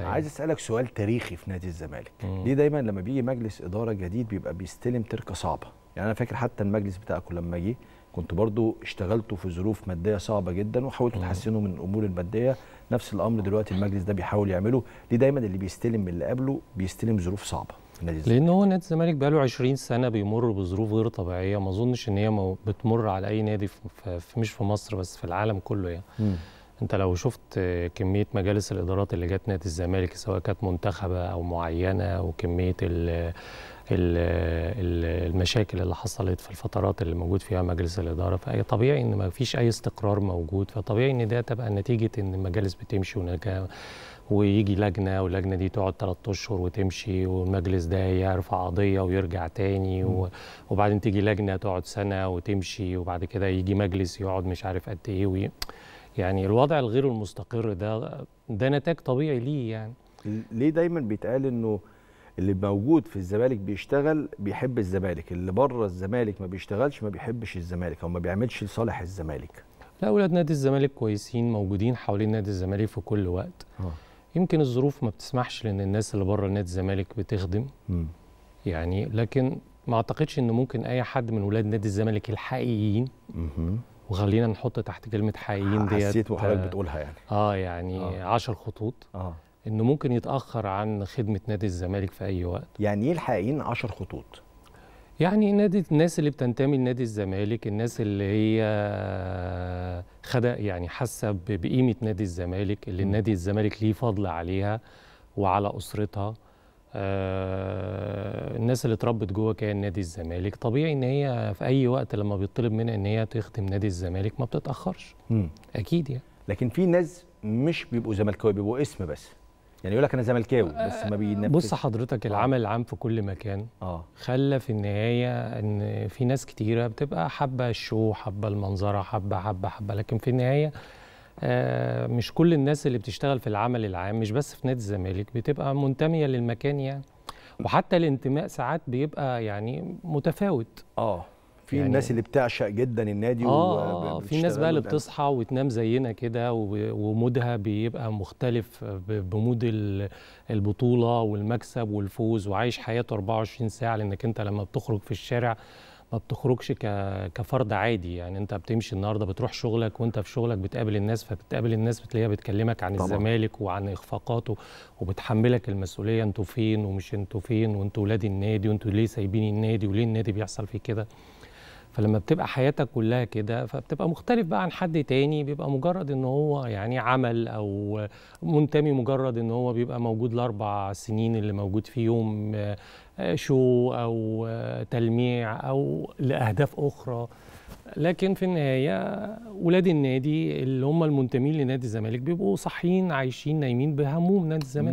أيوة. عايز اسالك سؤال تاريخي في نادي الزمالك مم. ليه دايما لما بيجي مجلس اداره جديد بيبقى بيستلم تركه صعبه يعني انا فاكر حتى المجلس بتاعكم لما جه كنت برضو اشتغلتوا في ظروف ماديه صعبه جدا وحاولتوا تحسنوا من الامور الماديه نفس الامر دلوقتي المجلس ده بيحاول يعمله ليه دايما اللي بيستلم من اللي قبله بيستلم ظروف صعبه نادي الزمالك لان هو نادي الزمالك بقاله 20 سنه بيمر بظروف غير طبيعيه ما اظنش ان هي بتمر على اي نادي في مش في مصر بس في العالم كله يعني انت لو شفت كميه مجالس الادارات اللي جت نادي الزمالك سواء كانت منتخبه او معينه وكميه ال المشاكل اللي حصلت في الفترات اللي موجود فيها مجلس الاداره فطبيعي ان ما فيش اي استقرار موجود فطبيعي ان ده تبقى نتيجه ان المجالس بتمشي هناك ويجي لجنه واللجنه دي تقعد ثلاث اشهر وتمشي والمجلس ده يرفع قضيه ويرجع تاني وبعدين تيجي لجنه تقعد سنه وتمشي وبعد كده يجي مجلس يقعد مش عارف قد ايه يعني الوضع الغير المستقر ده ده نتاج طبيعي ليه يعني ليه دايما بيتقال انه اللي موجود في الزمالك بيشتغل بيحب الزمالك اللي بره الزمالك ما بيشتغلش ما بيحبش الزمالك او ما بيعملش لصالح الزمالك لا اولاد نادي الزمالك كويسين موجودين حوالين نادي الزمالك في كل وقت أوه. يمكن الظروف ما بتسمحش لان الناس اللي بره نادي الزمالك بتخدم م. يعني لكن ما اعتقدش ان ممكن اي حد من ولاد نادي الزمالك الحقيقيين وخلينا نحط تحت كلمه حقيقيين ديت حسيت وحضرتك بتقولها يعني اه, آه، يعني 10 آه. خطوط آه. انه ممكن يتاخر عن خدمه نادي الزمالك في اي وقت يعني ايه الحقيقيين 10 خطوط يعني نادي الناس اللي بتنتمي لنادي الزمالك الناس اللي هي آه، خدق يعني حاسه بقيمه نادي الزمالك اللي نادي الزمالك ليه فضل عليها وعلى اسرتها آه، الناس اللي اتربت جوه كيان نادي الزمالك طبيعي ان هي في اي وقت لما بيطلب منها ان هي تخدم نادي الزمالك ما بتتاخرش مم. اكيد يعني لكن في ناس مش بيبقوا زملكاوي بيبقوا اسم بس يعني يقول لك انا زملكاوي بس ما آه، بينفذش بص حضرتك آه. العمل العام في كل مكان اه خلى في النهايه ان في ناس كتيره بتبقى حابه الشو حابه المنظره حابه حابه حابه لكن في النهايه آه، مش كل الناس اللي بتشتغل في العمل العام مش بس في نادي الزمالك بتبقى منتميه للمكان يعني وحتى الانتماء ساعات بيبقى يعني متفاوت اه في يعني الناس اللي بتعشق جدا النادي آه،, اه في ناس بقى اللي بتصحى وتنام زينا كده ومودها بيبقى مختلف بمود البطوله والمكسب والفوز وعايش حياته 24 ساعه لانك انت لما بتخرج في الشارع ما بتخرجش كفرد عادي يعني انت بتمشي النهارده بتروح شغلك وانت في شغلك بتقابل الناس فبتقابل الناس بتلاقيها بتكلمك عن طبعا. الزمالك وعن اخفاقاته وبتحملك المسؤوليه انتوا فين ومش انتوا فين وانتوا ولاد النادي وانتوا ليه سايبين النادي وليه النادي بيحصل فيه كده فلما بتبقى حياتك كلها كده فبتبقى مختلف بقى عن حد تاني بيبقى مجرد ان هو يعني عمل او منتمي مجرد ان هو بيبقى موجود الاربع سنين اللي موجود فيهم آه، شو او آه، تلميع او لاهداف اخرى لكن في النهايه ولاد النادي اللي هم المنتمين لنادي الزمالك بيبقوا صاحيين عايشين نايمين بهموم نادي الزمالك